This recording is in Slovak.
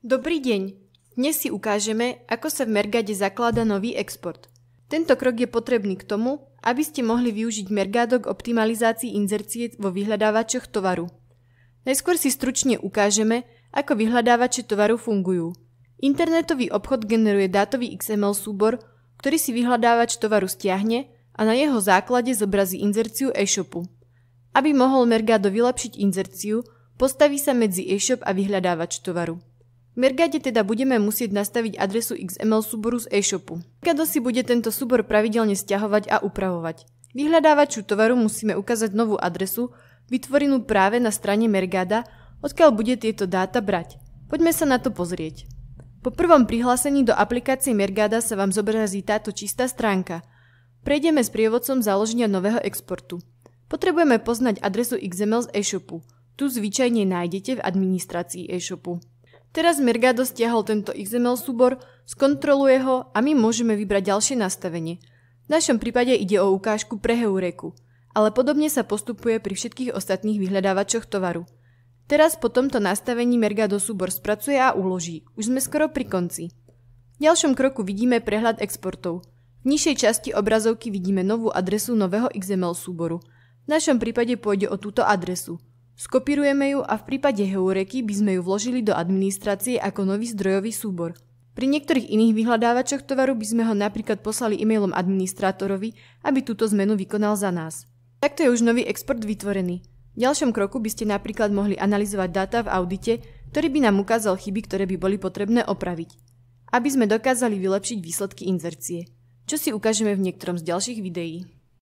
Dobrý deň! Dnes si ukážeme, ako sa v Mergade zaklada nový export. Tento krok je potrebný k tomu, aby ste mohli využiť Mergado k optimalizácii inzercie vo vyhľadávačoch tovaru. Najskôr si stručne ukážeme, ako vyhľadávače tovaru fungujú. Internetový obchod generuje dátový XML súbor, ktorý si vyhľadávač tovaru stiahne a na jeho základe zobrazí inzerciu e-shopu. Aby mohol Mergado vylepšiť inzerciu, postaví sa medzi e-shop a vyhľadávač tovaru. V Mergate teda budeme musieť nastaviť adresu XML súboru z e-shopu. Mergado si bude tento súbor pravidelne stiahovať a upravovať. Vyhľadávaču tovaru musíme ukázať novú adresu, vytvorenú práve na strane Mergada, odkiaľ bude tieto dáta brať. Poďme sa na to pozrieť. Po prvom prihlásení do aplikácie Mergada sa vám zobrazí táto čistá stránka. Prejdeme s prievodcom založenia nového exportu. Potrebujeme poznať adresu XML z e-shopu. Tu zvyčajne nájdete v administrácii e-shopu. Teraz Mergado stiahol tento XML súbor, skontroluje ho a my môžeme vybrať ďalšie nastavenie. V našom prípade ide o ukážku pre Heureku, ale podobne sa postupuje pri všetkých ostatných vyhľadávačoch tovaru. Teraz po tomto nastavení Mergado súbor spracuje a uloží. Už sme skoro pri konci. V ďalšom kroku vidíme prehľad exportov. V nižšej časti obrazovky vidíme novú adresu nového XML súboru. V našom prípade pôjde o túto adresu – Skopírujeme ju a v prípade heureky by sme ju vložili do administrácie ako nový zdrojový súbor. Pri niektorých iných vyhľadávačoch tovaru by sme ho napríklad poslali e-mailom administrátorovi, aby túto zmenu vykonal za nás. Takto je už nový export vytvorený. V ďalšom kroku by ste napríklad mohli analyzovať dáta v audite, ktorý by nám ukázal chyby, ktoré by boli potrebné opraviť, aby sme dokázali vylepšiť výsledky inzercie, čo si ukážeme v niektorom z ďalších videí.